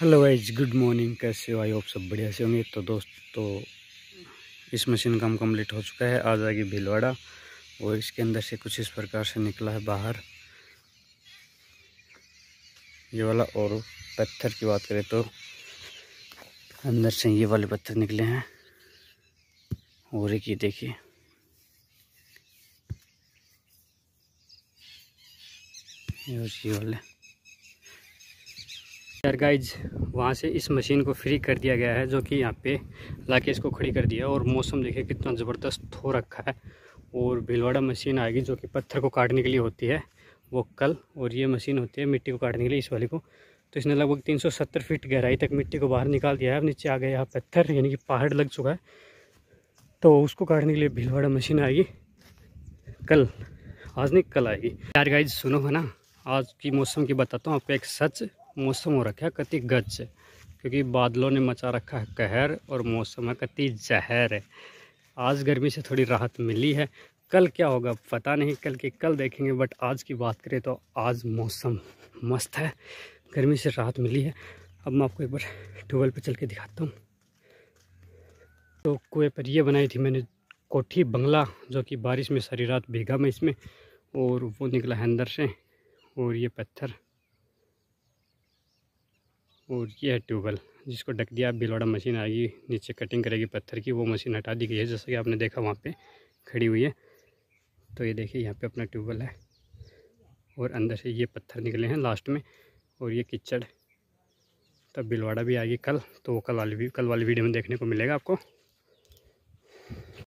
hello wise good morning कैसे हो I hope सब बढ़िया से होंगे तो दोस्त तो इस मशीन का हम कम्प्लीट हो चुका है आज आगे भीलवाड़ा और इसके अंदर से कुछ इस प्रकार से निकला है बाहर ये वाला और पत्थर की बात करें तो अंदर से ये वाले पत्थर निकले हैं और एक ये देखिए और ये वाले यार गाइज वहाँ से इस मशीन को फ्री कर दिया गया है जो कि यहाँ पे ला इसको खड़ी कर दिया और मौसम देखिए कितना ज़बरदस्त हो रखा है और भिलवाड़ा मशीन आएगी जो कि पत्थर को काटने के लिए होती है वो कल और ये मशीन होती है मिट्टी को काटने के लिए इस वाली को तो इसने लगभग 370 फीट गहराई तक मिट्टी को बाहर निकाल दिया है अब नीचे आ गया यहाँ पत्थर यानी कि पहाड़ लग चुका है तो उसको काटने के लिए भीलवाड़ा मशीन आएगी कल आज नहीं कल आएगी यार गाइज सुनो है ना आज की मौसम की बताता हूँ आपको एक सच मौसम हो रखा है कति गज क्योंकि बादलों ने मचा रखा है कहर और मौसम है कति जहर है आज गर्मी से थोड़ी राहत मिली है कल क्या होगा पता नहीं कल के कल देखेंगे बट आज की बात करें तो आज मौसम मस्त है गर्मी से राहत मिली है अब मैं आपको एक बार ट्यूबवेल पर चल के दिखाता हूँ तो कुएँ पर यह बनाई थी मैंने कोठी बंगला जो कि बारिश में सारी रात भीगा मैं इसमें और वो निकला है अंदर से और ये पत्थर और ये है ट्यूबवेल जिसको ढक दिया बिलोड़ा मशीन आएगी नीचे कटिंग करेगी पत्थर की वो मशीन हटा दी गई है जैसा कि आपने देखा वहाँ पे खड़ी हुई है तो ये देखिए यहाँ पे अपना ट्यूबवेल है और अंदर से ये पत्थर निकले हैं लास्ट में और ये किचड़ तब बिलवाड़ा भी आएगी कल तो कल वाली कल वाली वीडियो में देखने को मिलेगा आपको